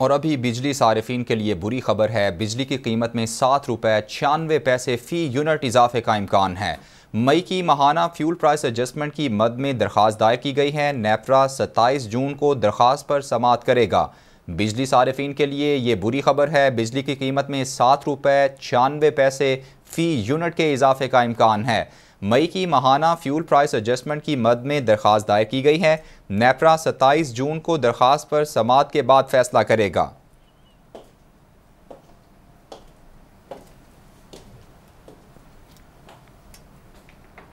और अभी बिजली सार्फिन के लिए बुरी खबर है बिजली की कीमत में सात रुपये छियानवे पैसे फ़ी यूनिट इजाफे का इम्कान है मई की महाना फ्यूल प्राइस एडजस्टमेंट की मद में दरख्वास्त दायर की गई है नेपरा सत्ताईस जून को दरख्वास्त पर समात करेगा बिजली सार्फिन के लिए ये बुरी खबर है बिजली की कीमत में सात रुपये छियानवे पैसे फ़ी यूनिट के इजाफे का इम्कान है मई की महाना फ्यूल प्राइस एडजस्टमेंट की मद में दरख्वास्त दायर की गई है नेपरा सत्ताईस जून को दरख्वास्त पर समात के बाद फैसला करेगा